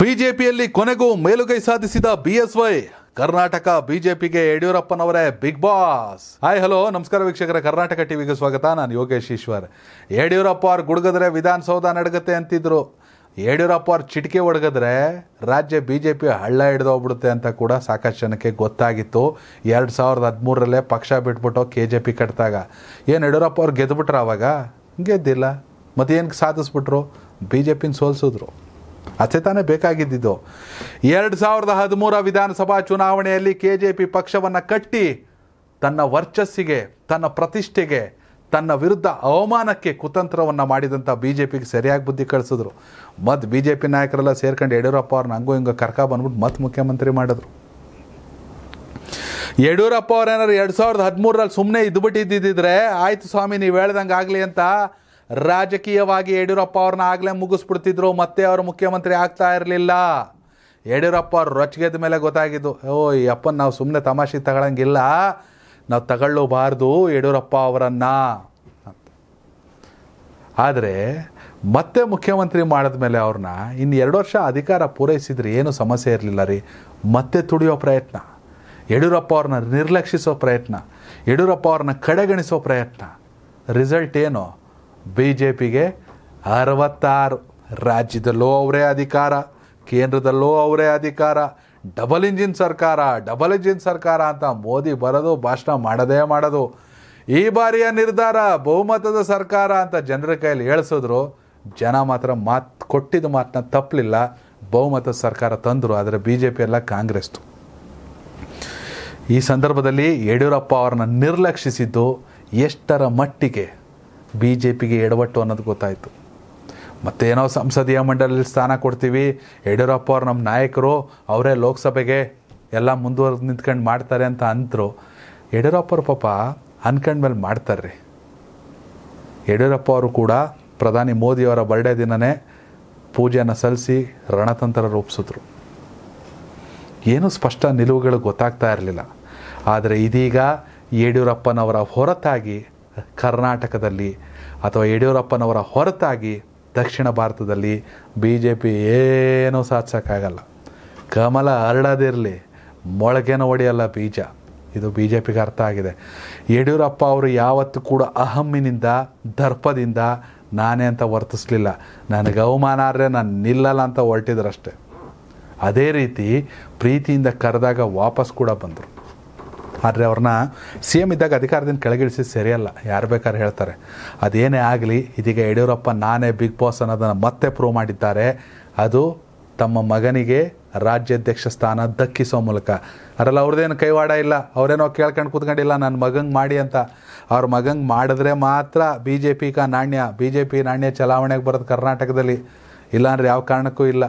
ಬಿಜೆಪಿಯಲ್ಲಿ ಕೊನೆಗೂ ಮೇಲುಗೈ ಸಾಧಿಸಿದ ಬಿಎಸ್ವೈ ಕರ್ನಾಟಕ ಬಿಜೆಪಿಗೆ ಯಡಿಯೂರಪ್ಪನವರೇ ಬಿಗ್ ಬಾಸ್ ಹಾಯ್ ಹಲೋ ನಮಸ್ಕಾರ ವೀಕ್ಷಕರ ಕರ್ನಾಟಕ ಟಿವಿಗೆ ಸ್ವಾಗತ ನಾನು ಯೋಗೇಶ್ ಈಶ್ವರ್ ಯಡಿಯೂರಪ್ಪ ಅವ್ರ ಗುಡುಗದ್ರೆ ವಿಧಾನಸೌಧ ನಡಗುತ್ತೆ ಅಂತಿದ್ರು ಯಡಿಯೂರಪ್ಪ ಅವ್ರ ಚಿಟಿಕೆ ಒಡಗಿದ್ರೆ ರಾಜ್ಯ ಬಿ ಜೆ ಪಿ ಹಳ್ಳ ಹಿಡಿದೋಗ್ಬಿಡುತ್ತೆ ಅಂತ ಕೂಡ ಸಾಕಷ್ಟು ಜನಕ್ಕೆ ಗೊತ್ತಾಗಿತ್ತು ಎರಡು ಸಾವಿರದ ಹದಿಮೂರರಲ್ಲೇ ಪಕ್ಷ ಬಿಟ್ಬಿಟ್ಟು ಕೆ ಜೆ ಪಿ ಕಟ್ಟಿದಾಗ ಏನು ಯಡಿಯೂರಪ್ಪ ಅವ್ರು ಗೆದ್ಬಿಟ್ರು ಆವಾಗ ಗೆದ್ದಿಲ್ಲ ಮತ್ತೇನು ಸಾಧಿಸ್ಬಿಟ್ರು ಬಿ ಜೆ ಪಿನ ಸೋಲ್ಸಿದ್ರು ಅಷ್ಟೇ ತಾನೇ ಬೇಕಾಗಿದ್ದಿದ್ದು ಎರಡು ಸಾವಿರದ ಹದಿಮೂರ ವಿಧಾನಸಭಾ ಚುನಾವಣೆಯಲ್ಲಿ ಕೆ ಜೆ ಪಿ ಪಕ್ಷವನ್ನು ಕಟ್ಟಿ ತನ್ನ ವರ್ಚಸ್ಸಿಗೆ ತನ್ನ ಪ್ರತಿಷ್ಠೆಗೆ ತನ್ನ ವಿರುದ್ಧ ಅವಮಾನಕ್ಕೆ ಕುತಂತ್ರವನ್ನು ಮಾಡಿದಂಥ ಬಿ ಜೆ ಪಿಗೆ ಸರಿಯಾಗಿ ಬುದ್ಧಿ ಕಳಿಸಿದ್ರು ಮತ್ತು ಬಿ ಜೆ ಪಿ ನಾಯಕರೆಲ್ಲ ಸೇರ್ಕೊಂಡು ಯಡಿಯೂರಪ್ಪ ಅವ್ರನ್ನ ಹಂಗೂ ಹಿಂಗೆ ಕರ್ಕ ಬಂದ್ಬಿಟ್ಟು ಮತ್ತೆ ಮುಖ್ಯಮಂತ್ರಿ ಮಾಡಿದ್ರು ಯಡಿಯೂರಪ್ಪ ಅವ್ರು ಏನಾದ್ರು ಎರಡು ಸಾವಿರದ ಹದಿಮೂರರಲ್ಲಿ ಸುಮ್ಮನೆ ಇದ್ಬಿಟ್ಟಿದ್ದಿದ್ರೆ ಆಯ್ತು ಸ್ವಾಮಿ ನೀವು ಹೇಳ್ದಂಗೆ ಆಗಲಿ ಅಂತ ರಾಜಕೀಯವಾಗಿ ಯಡಿಯೂರಪ್ಪ ಅವ್ರನ್ನ ಆಗಲೇ ಮುಗಿಸ್ಬಿಡ್ತಿದ್ರು ಮತ್ತೆ ಅವರು ಮುಖ್ಯಮಂತ್ರಿ ಆಗ್ತಾ ಇರಲಿಲ್ಲ ಯಡಿಯೂರಪ್ಪ ಅವ್ರು ರೊಚ್ಗೆದ ಮೇಲೆ ಗೊತ್ತಾಗಿದ್ದು ಓ ಅಪ್ಪನ ನಾವು ಸುಮ್ಮನೆ ತಮಾಷೆ ತಗೊಳಂಗಿಲ್ಲ ನಾವು ತಗೊಳ್ಳೋಬಾರ್ದು ಯಡಿಯೂರಪ್ಪ ಅವರನ್ನ ಆದರೆ ಮತ್ತೆ ಮುಖ್ಯಮಂತ್ರಿ ಮಾಡಿದ ಮೇಲೆ ಅವ್ರನ್ನ ಇನ್ನು ಎರಡು ವರ್ಷ ಅಧಿಕಾರ ಪೂರೈಸಿದ್ರೆ ಏನು ಸಮಸ್ಯೆ ಇರಲಿಲ್ಲ ರೀ ಮತ್ತೆ ತುಡಿಯೋ ಪ್ರಯತ್ನ ಯಡಿಯೂರಪ್ಪ ಅವ್ರನ್ನ ನಿರ್ಲಕ್ಷಿಸೋ ಪ್ರಯತ್ನ ಯಡಿಯೂರಪ್ಪ ಅವ್ರನ್ನ ಕಡೆಗಣಿಸೋ ಪ್ರಯತ್ನ ರಿಸಲ್ಟ್ ಏನು ಬಿ ಜೆ ಪಿಗೆ ಅರವತ್ತಾರು ರಾಜ್ಯದಲ್ಲೂ ಅವರೇ ಅಧಿಕಾರ ಕೇಂದ್ರದಲ್ಲೂ ಅವರೇ ಅಧಿಕಾರ ಡಬಲ್ ಇಂಜಿನ್ ಸರ್ಕಾರ ಡಬಲ್ ಇಂಜಿನ್ ಸರ್ಕಾರ ಅಂತ ಮೋದಿ ಬರೋದು ಭಾಷಣ ಮಾಡದೇ ಮಾಡೋದು ಈ ಬಾರಿಯ ನಿರ್ಧಾರ ಬಹುಮತದ ಸರ್ಕಾರ ಅಂತ ಜನರ ಕೈಯಲ್ಲಿ ಹೇಳಿಸಿದ್ರು ಜನ ಮಾತ್ರ ಮಾತು ಕೊಟ್ಟಿದ್ದ ಮಾತನ್ನ ತಪ್ಪಲಿಲ್ಲ ಬಹುಮತದ ಸರ್ಕಾರ ತಂದರು ಆದರೆ ಬಿ ಜೆ ಪಿ ಎಲ್ಲ ಕಾಂಗ್ರೆಸ್ದು ಈ ಸಂದರ್ಭದಲ್ಲಿ ಯಡಿಯೂರಪ್ಪ ಅವ್ರನ್ನ ನಿರ್ಲಕ್ಷಿಸಿದ್ದು ಎಷ್ಟರ ಮಟ್ಟಿಗೆ ಬಿ ಜೆ ಪಿಗೆ ಎಡವಟ್ಟು ಅನ್ನೋದು ಗೊತ್ತಾಯಿತು ಮತ್ತೇನೋ ಸಂಸದೀಯ ಮಂಡಳಿಯಲ್ಲಿ ಸ್ಥಾನ ಕೊಡ್ತೀವಿ ಯಡಿಯೂರಪ್ಪ ಅವ್ರು ನಮ್ಮ ನಾಯಕರು ಅವರೇ ಲೋಕಸಭೆಗೆ ಎಲ್ಲ ಮುಂದುವರೆದು ನಿಂತ್ಕೊಂಡು ಮಾಡ್ತಾರೆ ಅಂತ ಅಂತರು ಯಡಿಯೂರಪ್ಪ ಪಾಪ ಅನ್ಕಂಡ್ಮೇಲೆ ಮಾಡ್ತಾರೆ ರೀ ಯಡಿಯೂರಪ್ಪ ಅವರು ಕೂಡ ಪ್ರಧಾನಿ ಮೋದಿಯವರ ಬರ್ಡೇ ದಿನವೇ ಪೂಜೆಯನ್ನು ಸಲ್ಲಿಸಿ ರಣತಂತ್ರ ರೂಪಿಸಿದ್ರು ಏನೂ ಸ್ಪಷ್ಟ ನಿಲುವುಗಳು ಗೊತ್ತಾಗ್ತಾ ಇರಲಿಲ್ಲ ಆದರೆ ಇದೀಗ ಯಡಿಯೂರಪ್ಪನವರ ಹೊರತಾಗಿ ಕರ್ನಾಟಕದಲ್ಲಿ ಅಥವಾ ಯಡಿಯೂರಪ್ಪನವರ ಹೊರತಾಗಿ ದಕ್ಷಿಣ ಭಾರತದಲ್ಲಿ ಬಿ ಜೆ ಪಿ ಏನೂ ಸಾಧಿಸೋಕ್ಕಾಗಲ್ಲ ಕಮಲ ಹರಡೋದಿರಲಿ ಮೊಳಕೆನೂ ಹೊಡೆಯಲ್ಲ ಬೀಜ ಇದು ಬಿ ಜೆ ಪಿಗೆ ಅರ್ಥ ಆಗಿದೆ ಯಡಿಯೂರಪ್ಪ ಅವರು ಯಾವತ್ತೂ ಕೂಡ ಅಹಮ್ಮಿನಿಂದ ದರ್ಪದಿಂದ ನಾನೇ ಅಂತ ವರ್ತಿಸಲಿಲ್ಲ ನನಗೆ ಆದರೆ ನಾನು ನಿಲ್ಲಲ್ಲ ಅಂತ ಹೊರಟಿದ್ರಷ್ಟೆ ಅದೇ ರೀತಿ ಪ್ರೀತಿಯಿಂದ ಕರೆದಾಗ ವಾಪಸ್ ಕೂಡ ಬಂದರು ಆದರೆ ಅವ್ರನ್ನ ಸಿ ಎಮ್ ಇದ್ದಾಗ ಅಧಿಕಾರದಿಂದ ಕೆಳಗಿಳಿಸಿ ಸರಿಯಲ್ಲ ಯಾರು ಬೇಕಾದ್ರೆ ಹೇಳ್ತಾರೆ ಅದೇನೇ ಆಗಲಿ ಇದೀಗ ಯಡಿಯೂರಪ್ಪ ನಾನೇ ಬಿಗ್ ಬಾಸ್ ಅನ್ನೋದನ್ನು ಮತ್ತೆ ಪ್ರೂವ್ ಮಾಡಿದ್ದಾರೆ ಅದು ತಮ್ಮ ಮಗನಿಗೆ ರಾಜ್ಯಾಧ್ಯಕ್ಷ ಸ್ಥಾನ ದಕ್ಕಿಸೋ ಮೂಲಕ ಅದರಲ್ಲಿ ಅವ್ರದ್ದೇನು ಕೈವಾಡ ಇಲ್ಲ ಅವರೇನೋ ಕೇಳ್ಕೊಂಡು ಕೂತ್ಕೊಂಡಿಲ್ಲ ನನ್ನ ಮಗಂಗೆ ಮಾಡಿ ಅಂತ ಅವ್ರ ಮಗಂಗೆ ಮಾಡಿದ್ರೆ ಮಾತ್ರ ಬಿ ಜೆ ಪಿ ನಾಣ್ಯ ಬಿ ಜೆ ಪಿ ನಾಣ್ಯ ಚಲಾವಣೆಗೆ ಬರೋದು ಕರ್ನಾಟಕದಲ್ಲಿ ಇಲ್ಲಾಂದ್ರೆ ಯಾವ ಕಾರಣಕ್ಕೂ ಇಲ್ಲ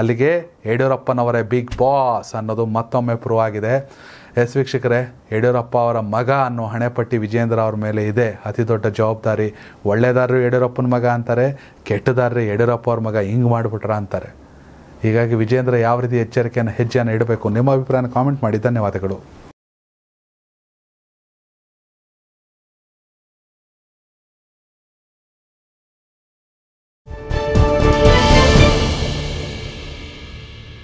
ಅಲ್ಲಿಗೆ ಯಡಿಯೂರಪ್ಪನವರೇ ಬಿಗ್ ಬಾಸ್ ಅನ್ನೋದು ಮತ್ತೊಮ್ಮೆ ಪ್ರೂವ್ ಆಗಿದೆ ಎಸ್ ವೀಕ್ಷಕರೇ ಯಡಿಯೂರಪ್ಪ ಅವರ ಮಗ ಅನ್ನೋ ಹಣೆಪಟ್ಟಿ ವಿಜೇಂದ್ರ ಅವರ ಮೇಲೆ ಇದೆ ಅತಿ ದೊಡ್ಡ ಜವಾಬ್ದಾರಿ ಒಳ್ಳೆಯದಾರರು ಯಡಿಯೂರಪ್ಪನ ಮಗ ಅಂತಾರೆ ಕೆಟ್ಟದಾರರು ಯಡಿಯೂರಪ್ಪ ಅವ್ರ ಮಗ ಹಿಂಗೆ ಮಾಡಿಬಿಟ್ರ ಅಂತಾರೆ ಹೀಗಾಗಿ ವಿಜೇಂದ್ರ ಯಾವ ರೀತಿ ಎಚ್ಚರಿಕೆಯನ್ನು ಹೆಜ್ಜೆಯನ್ನು ಇಡಬೇಕು ನಿಮ್ಮ ಅಭಿಪ್ರಾಯನ ಕಾಮೆಂಟ್ ಮಾಡಿ ಧನ್ಯವಾದಗಳು